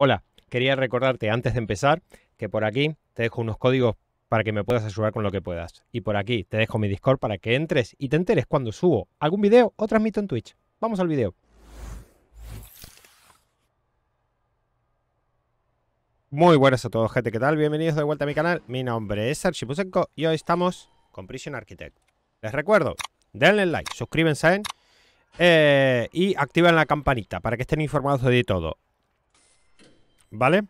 Hola, quería recordarte antes de empezar que por aquí te dejo unos códigos para que me puedas ayudar con lo que puedas. Y por aquí te dejo mi Discord para que entres y te enteres cuando subo algún video o transmito en Twitch. Vamos al video. Muy buenas a todos, gente. ¿Qué tal? Bienvenidos de vuelta a mi canal. Mi nombre es Archipusenko y hoy estamos con Prision Architect. Les recuerdo, denle like, suscríbanse eh, y activen la campanita para que estén informados de todo. ¿vale?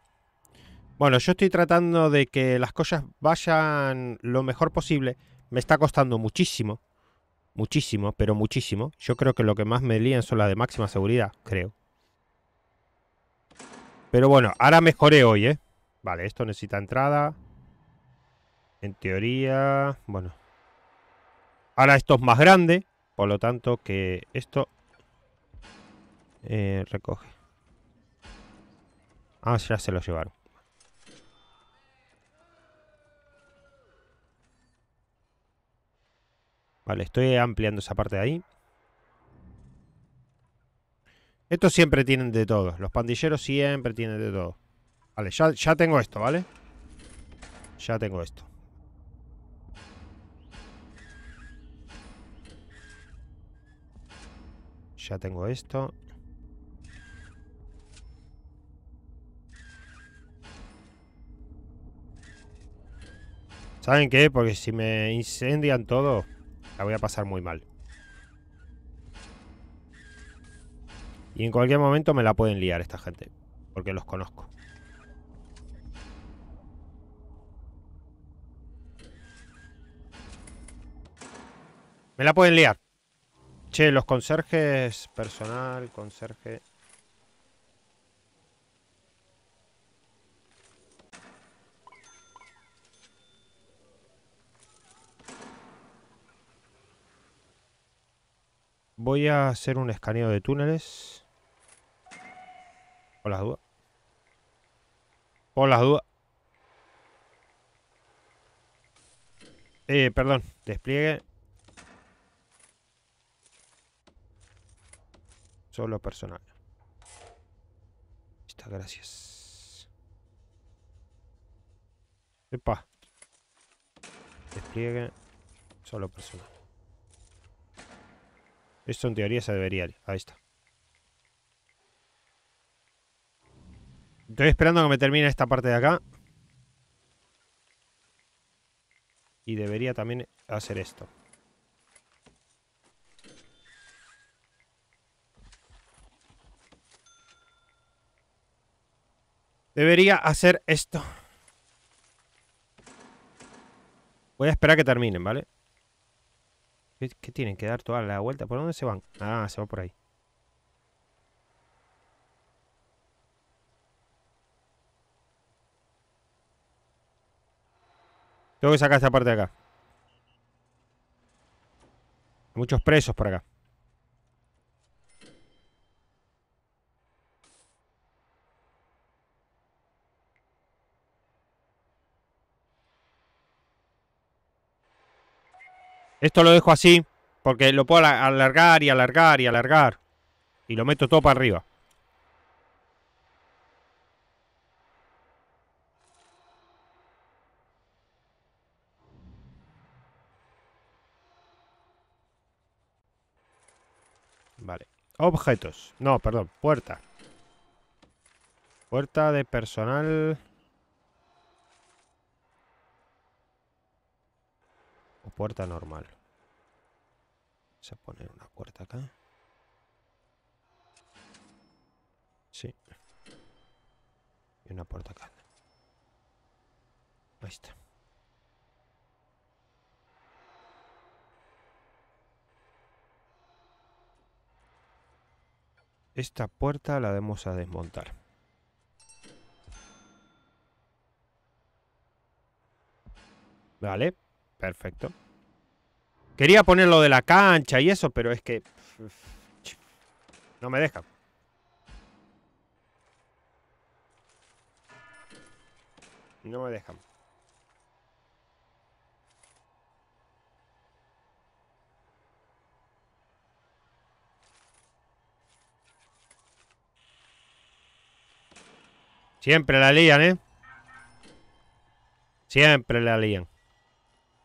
Bueno, yo estoy tratando de que las cosas vayan lo mejor posible. Me está costando muchísimo, muchísimo, pero muchísimo. Yo creo que lo que más me lían son las de máxima seguridad, creo. Pero bueno, ahora mejoré hoy, ¿eh? Vale, esto necesita entrada. En teoría, bueno. Ahora esto es más grande, por lo tanto que esto eh, recoge. Ah, ya se lo llevaron. Vale, estoy ampliando esa parte de ahí. Estos siempre tienen de todo. Los pandilleros siempre tienen de todo. Vale, ya, ya tengo esto, ¿vale? Ya tengo esto. Ya tengo esto. ¿Saben qué? Porque si me incendian todo, la voy a pasar muy mal. Y en cualquier momento me la pueden liar esta gente. Porque los conozco. Me la pueden liar. Che, los conserjes personal, conserje... Voy a hacer un escaneo de túneles. O las dudas. Por las dudas. Eh, perdón, despliegue. Solo personal. Está, gracias. Epa. Despliegue. Solo personal. Esto en teoría se debería ir. Ahí está. Estoy esperando que me termine esta parte de acá. Y debería también hacer esto. Debería hacer esto. Voy a esperar que terminen, ¿vale? ¿Qué, tienen que dar toda la vuelta? ¿Por dónde se van? Ah, se va por ahí. Tengo que sacar esta parte de acá. muchos presos por acá. Esto lo dejo así porque lo puedo alargar y alargar y alargar. Y lo meto todo para arriba. Vale. Objetos. No, perdón. Puerta. Puerta de personal... puerta normal. Vamos a poner una puerta acá. Sí. Y una puerta acá. Ahí está. Esta puerta la demos a desmontar. Vale, perfecto. Quería poner lo de la cancha y eso, pero es que... No me dejan. No me dejan. Siempre la lían, ¿eh? Siempre la lían.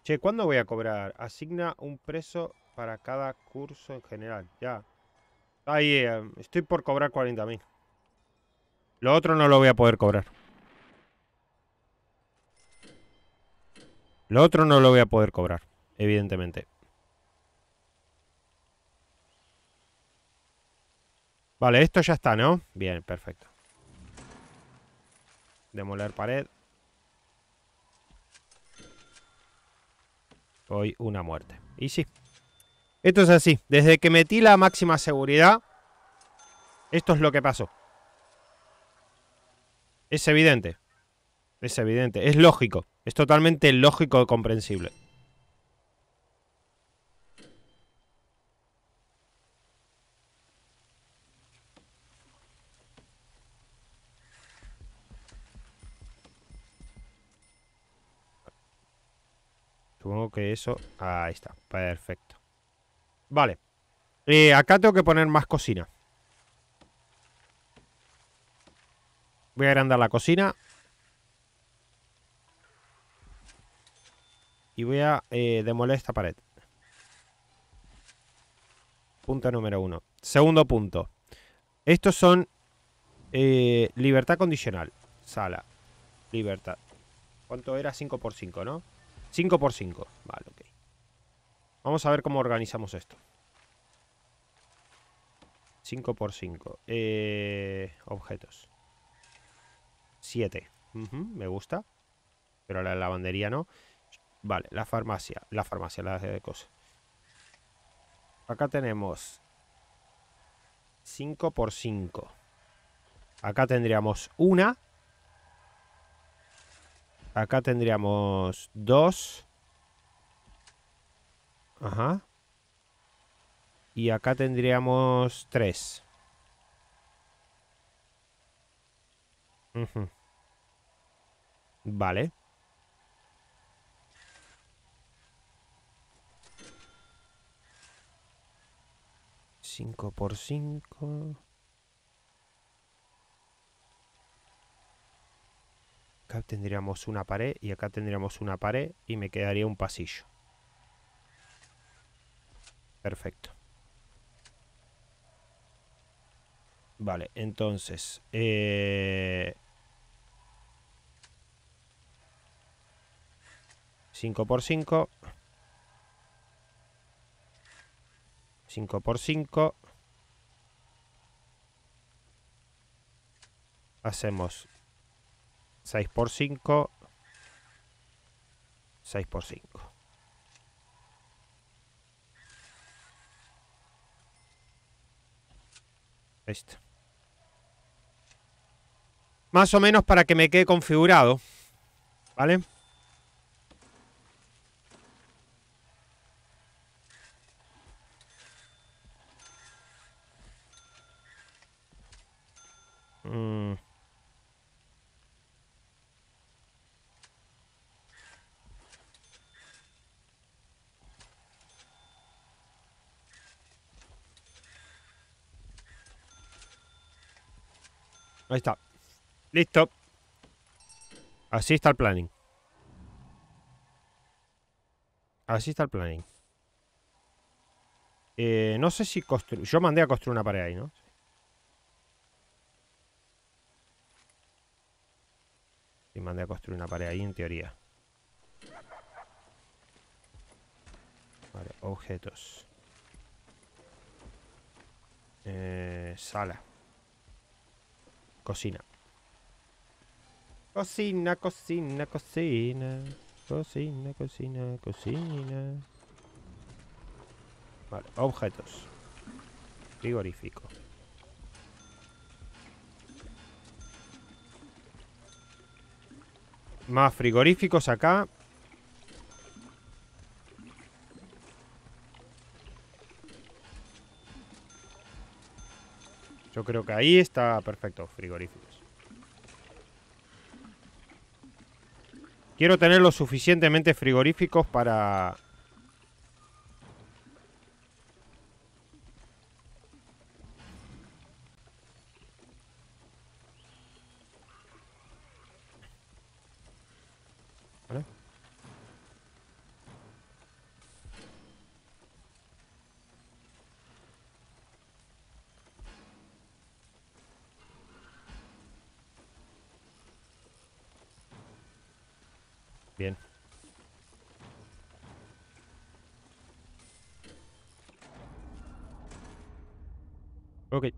Che, ¿cuándo voy a cobrar? Asigna un preso para cada curso en general. Ya. Ahí, eh, estoy por cobrar 40.000. Lo otro no lo voy a poder cobrar. Lo otro no lo voy a poder cobrar, evidentemente. Vale, esto ya está, ¿no? Bien, perfecto. Demoler pared. Hoy una muerte. Y sí. Esto es así. Desde que metí la máxima seguridad, esto es lo que pasó. Es evidente. Es evidente. Es lógico. Es totalmente lógico y comprensible. que eso. Ahí está, perfecto. Vale. Eh, acá tengo que poner más cocina. Voy a agrandar la cocina. Y voy a eh, demoler esta pared. Punto número uno. Segundo punto. Estos son eh, libertad condicional. Sala. Libertad. ¿Cuánto era? 5 por 5, ¿no? 5 x 5. Vale, ok. Vamos a ver cómo organizamos esto. 5 x 5. objetos. 7. me gusta. Pero la lavandería no. Vale, la farmacia. La farmacia, la de cosas. Acá tenemos 5 x 5. Acá tendríamos una. Acá tendríamos dos. Ajá. Y acá tendríamos tres. Vale. Cinco por cinco. acá tendríamos una pared y acá tendríamos una pared y me quedaría un pasillo. Perfecto. Vale, entonces... Eh... 5 por 5. 5 por 5. Hacemos 6 por 5. 6 por 5. esto Más o menos para que me quede configurado. ¿Vale? Mmm... Ahí está. Listo. Así está el planning. Así está el planning. Eh, no sé si construir. Yo mandé a construir una pared ahí, ¿no? Y mandé a construir una pared ahí, en teoría. Vale, objetos. Eh, sala. Cocina. Cocina, cocina, cocina. Cocina, cocina, cocina. Vale, objetos. Frigorífico. Más frigoríficos acá. Yo creo que ahí está perfecto, frigoríficos. Quiero tener suficientemente frigoríficos para Okay.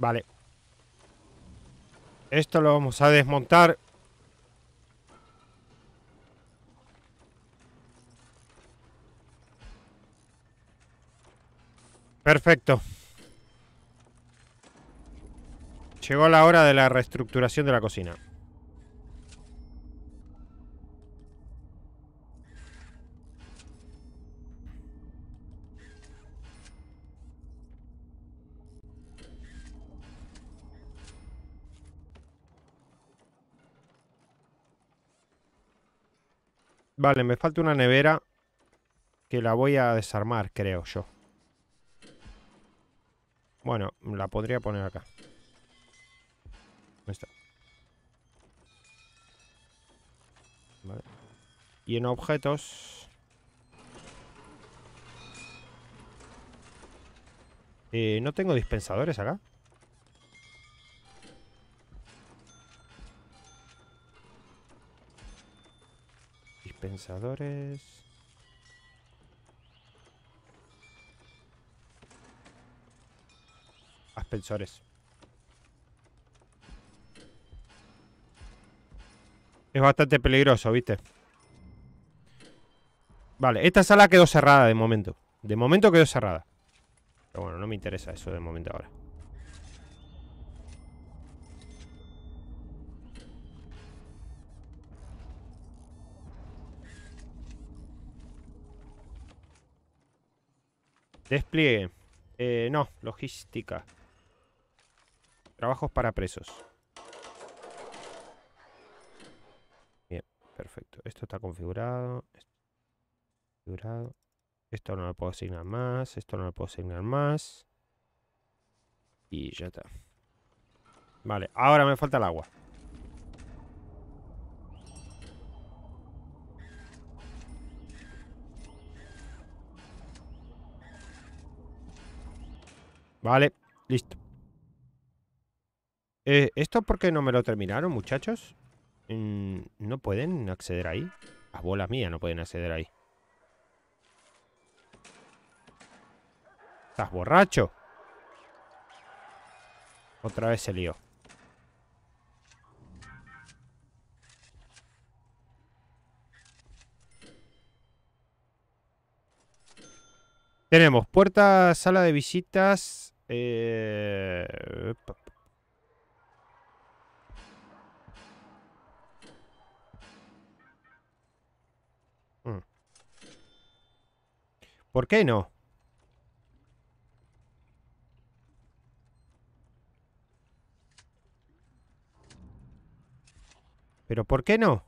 Vale. Esto lo vamos a desmontar. Perfecto. Llegó la hora de la reestructuración de la cocina. Vale, me falta una nevera que la voy a desarmar, creo yo. Bueno, la podría poner acá. Ahí está. Vale. Y en objetos... Eh, ¿No tengo dispensadores acá? Condensadores. Aspensores. Es bastante peligroso, ¿viste? Vale, esta sala quedó cerrada de momento. De momento quedó cerrada. Pero bueno, no me interesa eso de momento ahora. Despliegue. Eh, no, logística. Trabajos para presos. Bien, perfecto. Esto está configurado. Esto configurado. Esto no lo puedo asignar más. Esto no lo puedo asignar más. Y ya está. Vale, ahora me falta el agua. Vale, listo. Eh, ¿Esto por qué no me lo terminaron, muchachos? Mm, ¿No pueden acceder ahí? Las bolas mías no pueden acceder ahí. ¿Estás borracho? Otra vez se lió. Tenemos puerta, sala de visitas. Eh... Mm. ¿Por qué no? ¿Pero por qué no?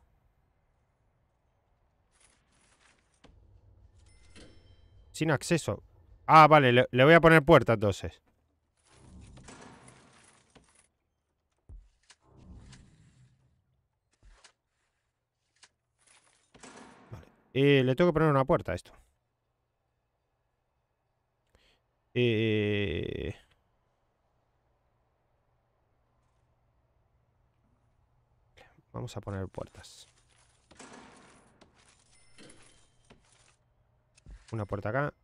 Sin acceso. Ah, vale, le, voy a poner puerta entonces. Vale. Eh, le tengo que poner una puerta a esto. Eh... Vamos a poner puertas. Una puerta acá.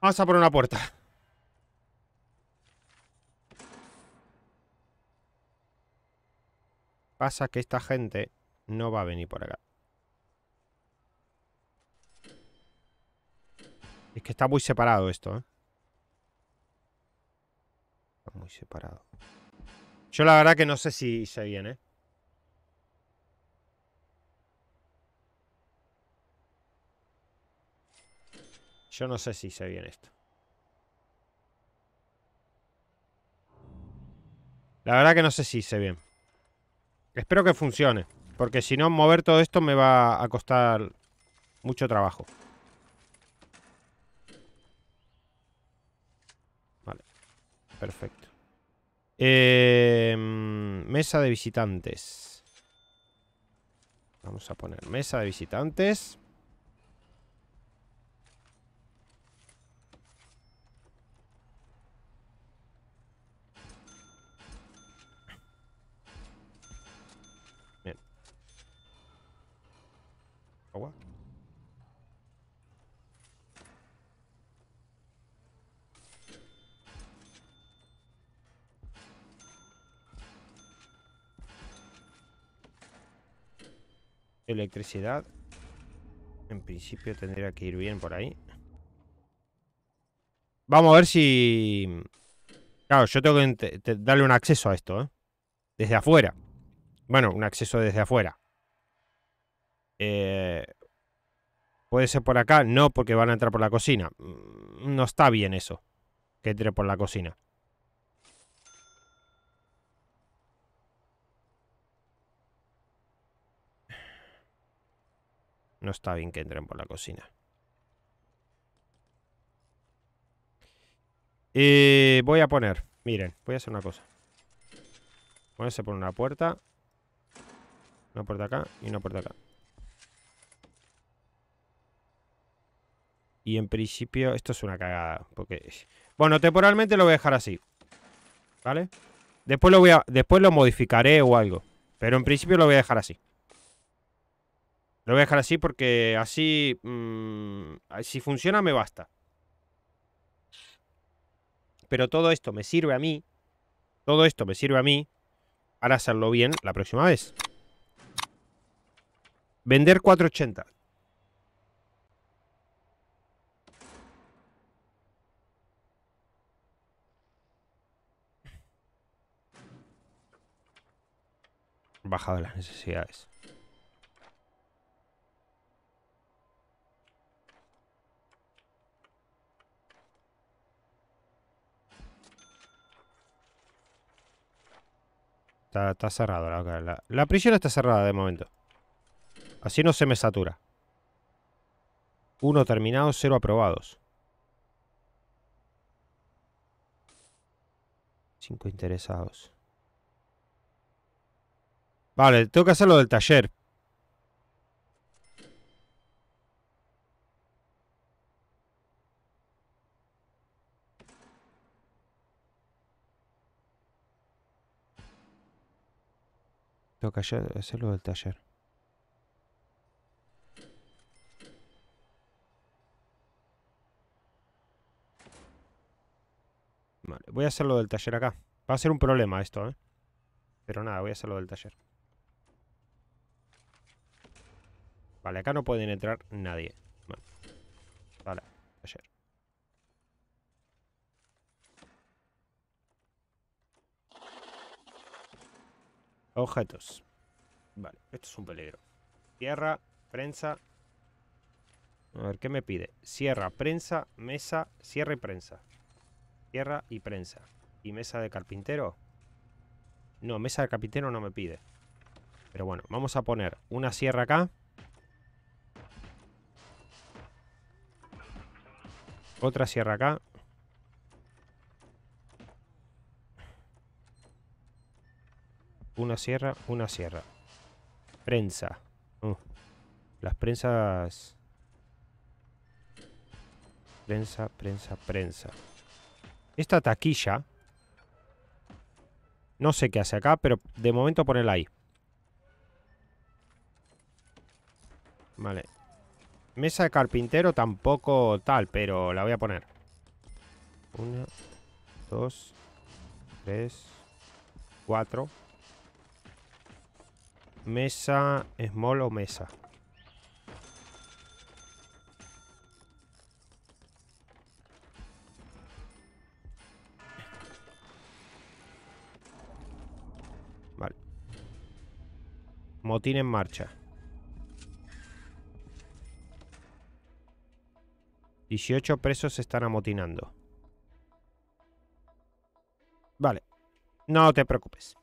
Vamos a por una puerta. Pasa que esta gente no va a venir por acá. Es que está muy separado esto, ¿eh? Está muy separado. Yo la verdad que no sé si se viene. Yo no sé si se bien esto. La verdad que no sé si hice bien. Espero que funcione. Porque si no, mover todo esto me va a costar mucho trabajo. Vale. Perfecto. Eh, mesa de visitantes. Vamos a poner mesa de visitantes. Agua. Electricidad. En principio tendría que ir bien por ahí. Vamos a ver si... Claro, yo tengo que darle un acceso a esto, ¿eh? Desde afuera. Bueno, un acceso desde afuera. Eh, ¿Puede ser por acá? No, porque van a entrar por la cocina. Mm, no está bien eso. Que entre por la cocina. No está bien que entren por la cocina. Y eh, voy a poner, miren, voy a hacer una cosa. a por una puerta. Una puerta acá y una puerta acá. Y en principio, esto es una cagada. Porque. Bueno, temporalmente lo voy a dejar así. ¿Vale? Después lo voy a. Después lo modificaré o algo. Pero en principio lo voy a dejar así. Lo voy a dejar así porque así, mm, si funciona, me basta. Pero todo esto me sirve a mí. Todo esto me sirve a mí para hacerlo bien la próxima vez. Vender 480. Bajado las necesidades. está, cerrado. La, la prisión está cerrada de momento. Así no se me satura. Uno terminado, cero aprobados. Cinco interesados. Vale, tengo que hacer lo del taller. Tengo que hacerlo del taller. Vale, voy a hacerlo del taller acá. Va a ser un problema esto, ¿eh? Pero nada, voy a hacerlo del taller. Vale, acá no pueden entrar nadie. Vale, vale taller. Objetos. Vale, esto es un peligro. Tierra, prensa. A ver, ¿qué me pide? Sierra, prensa, mesa, sierra y prensa. Tierra y prensa. ¿Y mesa de carpintero? No, mesa de carpintero no me pide. Pero bueno, vamos a poner una sierra acá. Otra sierra acá. una sierra, una sierra. Prensa. Mm. las prensas... Prensa, prensa, prensa. Esta taquilla... No sé qué hace acá, pero de momento ponerla ahí. Vale. Mesa de carpintero tampoco tal, pero la voy a poner. Una, dos, tres, cuatro. Mesa, small o mesa. Vale. Motín en marcha. Dieciocho presos se están amotinando. Vale. No te preocupes.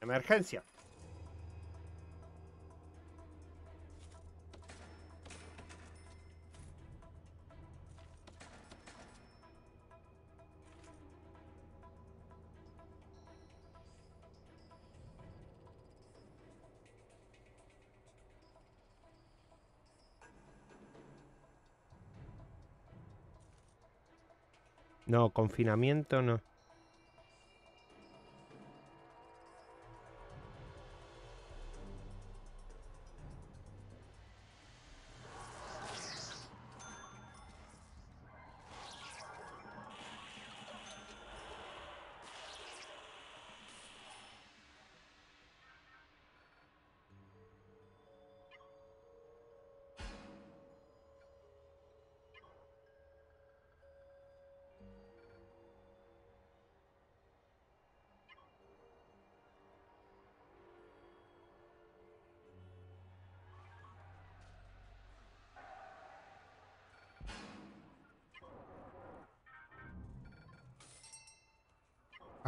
Emergencia. No, confinamiento no.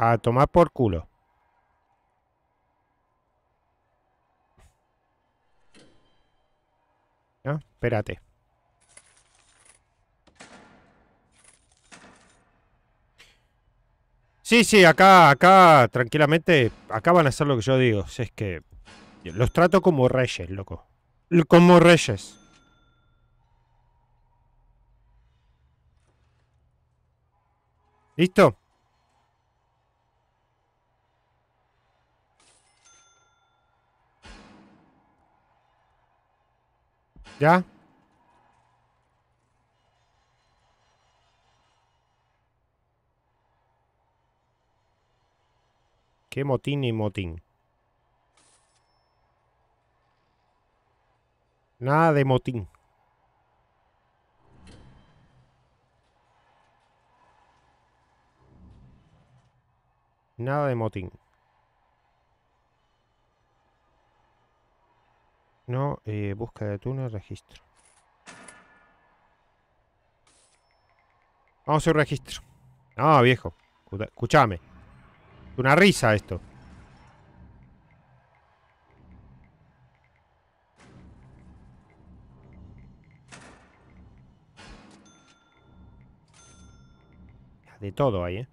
A tomar por culo. No, espérate. Sí, sí, acá, acá, tranquilamente, acá van a hacer lo que yo digo. Si es que los trato como reyes, loco. Como reyes. ¿Listo? ¿Ya? Qué motín y motín. Nada de motín. Nada de motín. No, eh, busca de túnel, registro. Vamos a hacer un registro. Ah, viejo. escúchame. Una risa esto. De todo ahí. ¿eh?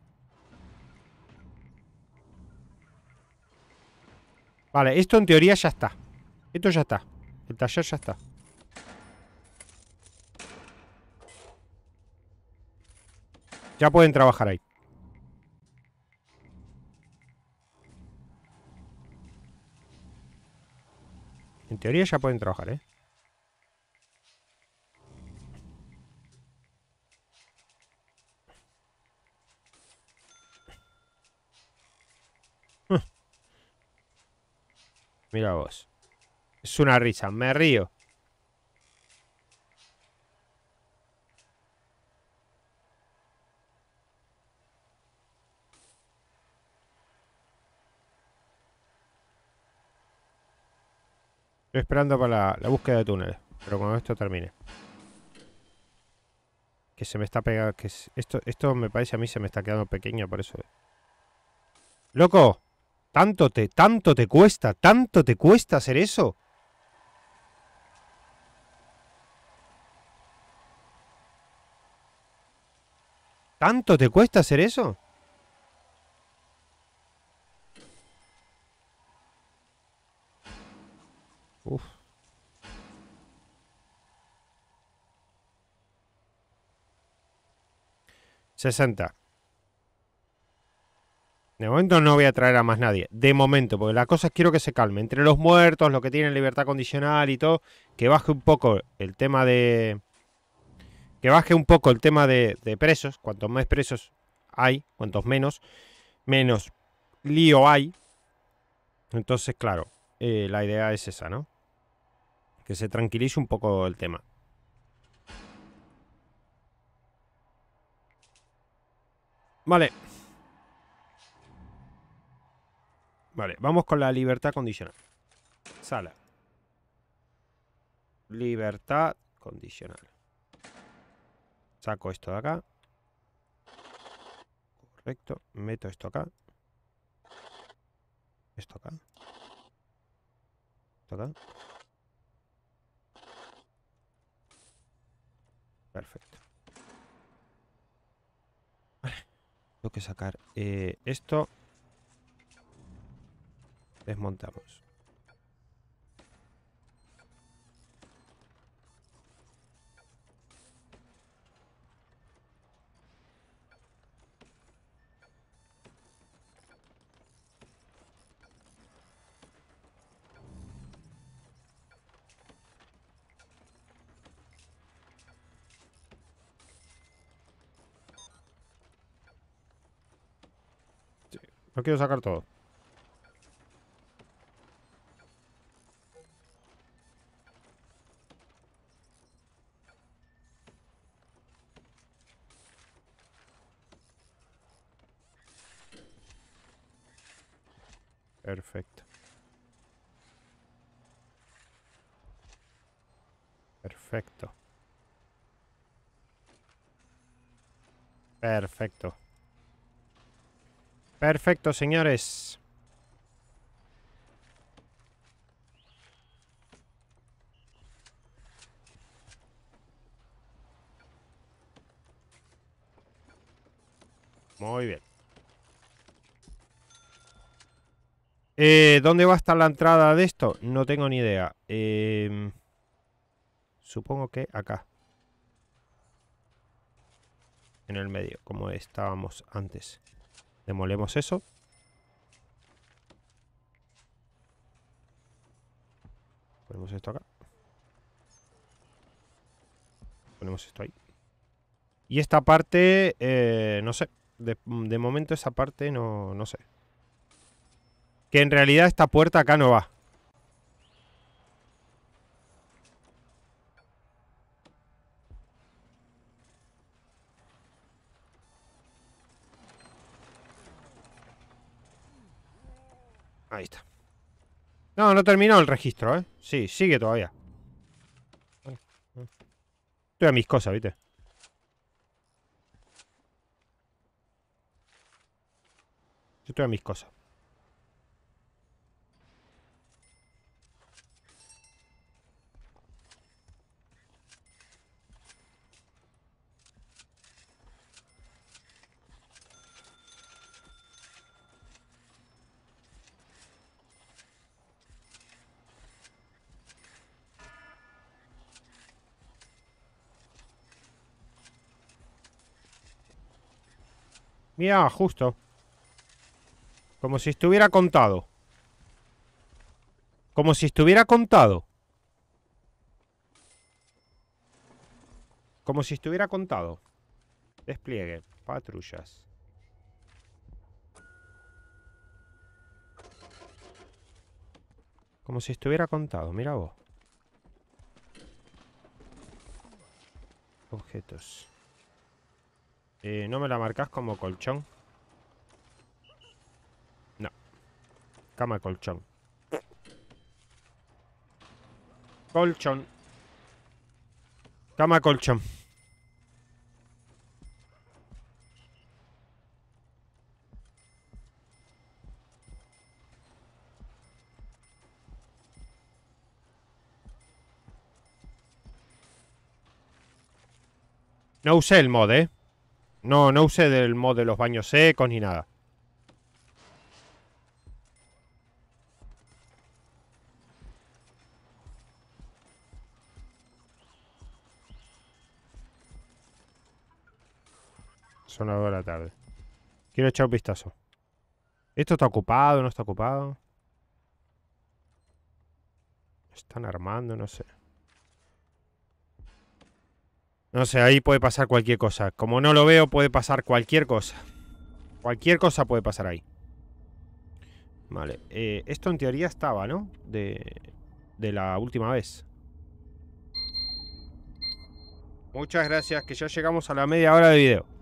Vale, esto en teoría ya está. Esto ya está. El taller ya está. Ya pueden trabajar ahí. En teoría ya pueden trabajar, ¿eh? Mira vos. Es una risa, me río. Estoy esperando para la, búsqueda de túneles. Pero cuando esto termine. Que se me está pegando. Que esto, esto me parece a mí se me está quedando pequeño, por eso. ¡Loco! Tanto te, tanto te cuesta, tanto te cuesta hacer eso. ¿Tanto te cuesta hacer eso? Uf. 60. De momento no voy a traer a más nadie. De momento, porque la cosa es quiero que se calme. Entre los muertos, los que tienen libertad condicional y todo, que baje un poco el tema de, que baje un poco el tema de, presos. Cuantos más presos hay, cuantos menos, menos lío hay. Entonces, claro, eh, la idea es esa, ¿no? Que se tranquilice un poco el tema. Vale. Vale, vamos con la libertad condicional. Sala. Libertad condicional. Saco esto de acá. Correcto. Meto esto acá. Esto acá. Esto acá. Perfecto. Vale. Tengo que sacar eh, esto. Desmontamos. No quiero sacar todo. Perfecto. Perfecto. Perfecto. Perfecto, señores. Muy bien. Eh, ¿Dónde va a estar la entrada de esto? No tengo ni idea. Em, supongo que acá. En el medio, como estábamos antes. Demolemos eso. Ponemos esto acá. Ponemos esto ahí. Y esta parte, eh, no sé. De, de, momento esa parte no, no sé. Que en realidad esta puerta acá no va. Ahí está. No, no terminó el registro, ¿eh? Sí, sigue todavía. Estoy a mis cosas, ¿viste? Yo estoy a mis cosas. Ah, justo. Como si estuviera contado. Como si estuviera contado. Como si estuviera contado. Despliegue. Patrullas. Como si estuviera contado, mira vos. Objetos. Eh, ¿No me la marcas como colchón? No. Cama colchón. Colchón. Cama colchón. No usé el mod, ¿eh? No, no usé del mod de los baños secos ni nada. Son las 2 de la tarde. Quiero echar un vistazo. ¿Esto está ocupado? ¿No está ocupado? Están armando, no sé. No sé, ahí puede pasar cualquier cosa. Como no lo veo, puede pasar cualquier cosa. Cualquier cosa puede pasar ahí. Vale. Eh, esto en teoría estaba, ¿no? De, de la última vez. Muchas gracias, que ya llegamos a la media hora de video.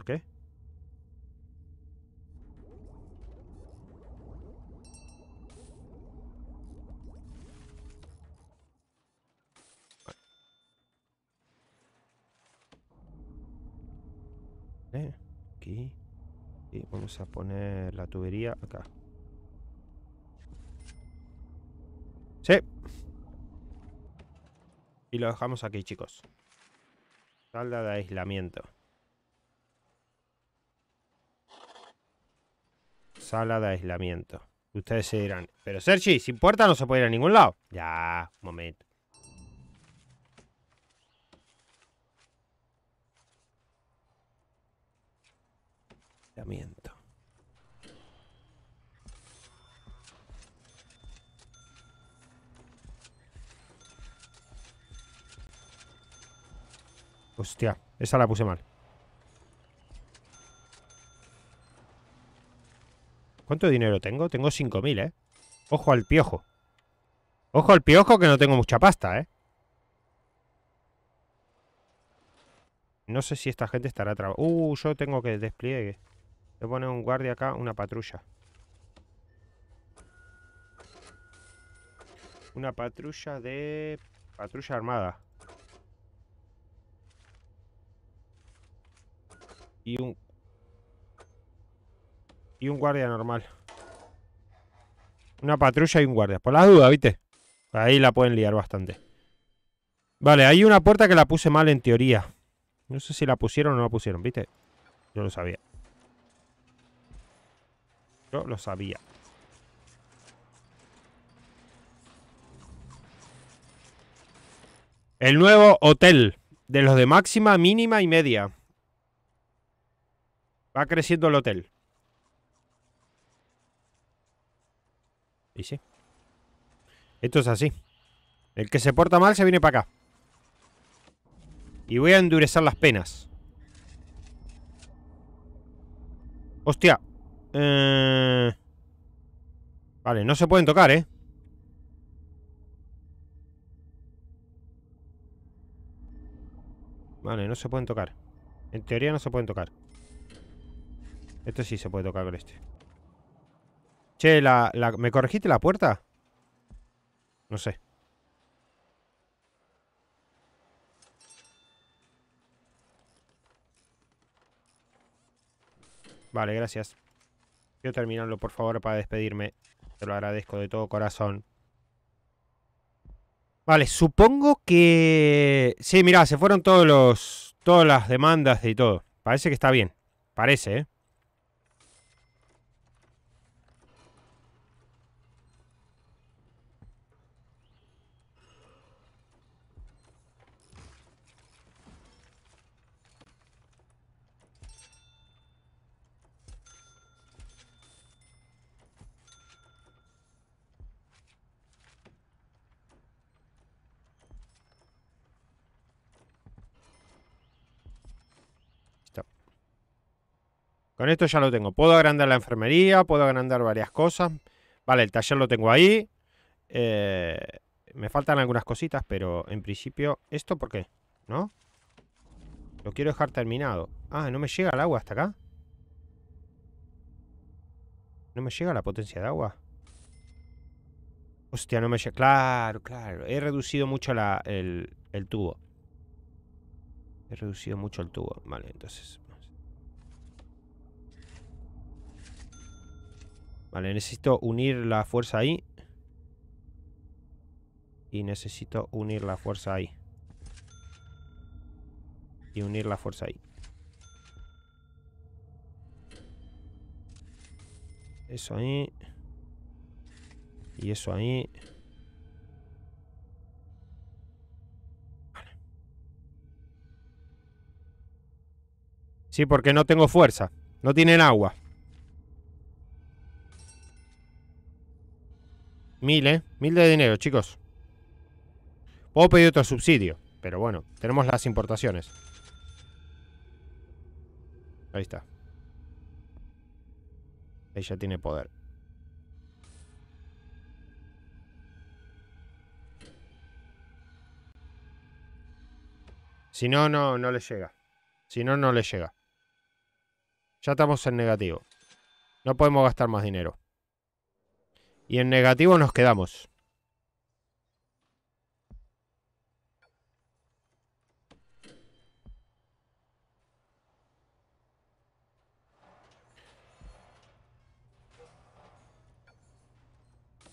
¿Por qué? Eh, aquí. Y vamos a poner la tubería acá. Sí. Y lo dejamos aquí, chicos. Salda de aislamiento. sala de aislamiento. Ustedes se dirán, pero Sergi, sin puerta no se puede ir a ningún lado. Ya, un momento. Aislamiento. Hostia, esa la puse mal. ¿Cuánto dinero tengo? Tengo 5.000, ¿eh? Ojo al piojo. Ojo al piojo que no tengo mucha pasta, ¿eh? No sé si esta gente estará trabajando. Uh, yo tengo que despliegue. Le pone un guardia acá, una patrulla. Una patrulla de... Patrulla armada. Y un y un guardia normal. Una patrulla y un guardia. Por las dudas, ¿viste? Ahí la pueden liar bastante. Vale, hay una puerta que la puse mal en teoría. No sé si la pusieron o no la pusieron, ¿viste? Yo lo sabía. Yo lo sabía. El nuevo hotel. De los de máxima, mínima y media. Va creciendo el hotel. Y sí. Esto es así. El que se porta mal se viene para acá. Y voy a endurecer las penas. Hostia. Eh. Vale, no se pueden tocar, ¿eh? Vale, no se pueden tocar. En teoría no se pueden tocar. Esto sí se puede tocar con este. Che, la, la, ¿me corregiste la puerta? No sé. Vale, gracias. Quiero terminarlo, por favor, para despedirme. Te lo agradezco de todo corazón. Vale, supongo que... Sí, mirá, se fueron todos los... Todas las demandas y todo. Parece que está bien. Parece, ¿eh? Con esto ya lo tengo. Puedo agrandar la enfermería, puedo agrandar varias cosas. Vale, el taller lo tengo ahí. Eh, me faltan algunas cositas, pero en principio... ¿Esto por qué? ¿No? Lo quiero dejar terminado. Ah, no me llega el agua hasta acá. No me llega la potencia de agua. Hostia, no me llega. Claro, claro. He reducido mucho el, el tubo. He reducido mucho el tubo. Vale, entonces Vale, necesito unir la fuerza ahí. Y necesito unir la fuerza ahí. Y unir la fuerza ahí. Eso ahí. Y eso ahí. Sí, porque no tengo fuerza. No tienen agua. Mil, ¿eh? Mil de dinero, chicos. Puedo pedir otro subsidio. Pero bueno, tenemos las importaciones. Ahí está. Ahí ya tiene poder. Si no, no, no le llega. Si no, no le llega. Ya estamos en negativo. No podemos gastar más dinero. Y en negativo nos quedamos.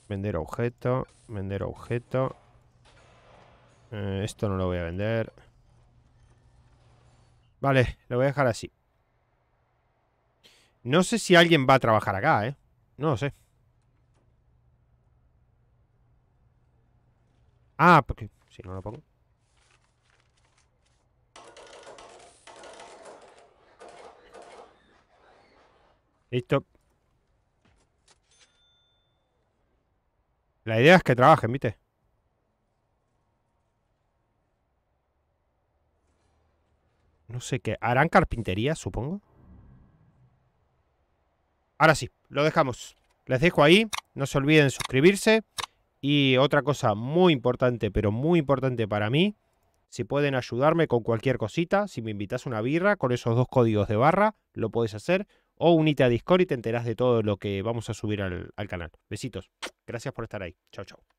Vender objeto, vender objeto. Eh, esto no lo voy a vender. Vale, lo voy a dejar así. No sé si alguien va a trabajar acá, ¿eh? No lo sé. Ah, porque pues si no lo pongo. Listo. La idea es que trabajen, ¿viste? No sé qué. ¿Harán carpintería, supongo? Ahora sí, lo dejamos. Les dejo ahí. No se olviden suscribirse. Y otra cosa muy importante, pero muy importante para mí, si pueden ayudarme con cualquier cosita, si me invitas una birra con esos dos códigos de barra, lo puedes hacer. O unite a Discord y te enterás de todo lo que vamos a subir al, al canal. Besitos. Gracias por estar ahí. Chao, chao.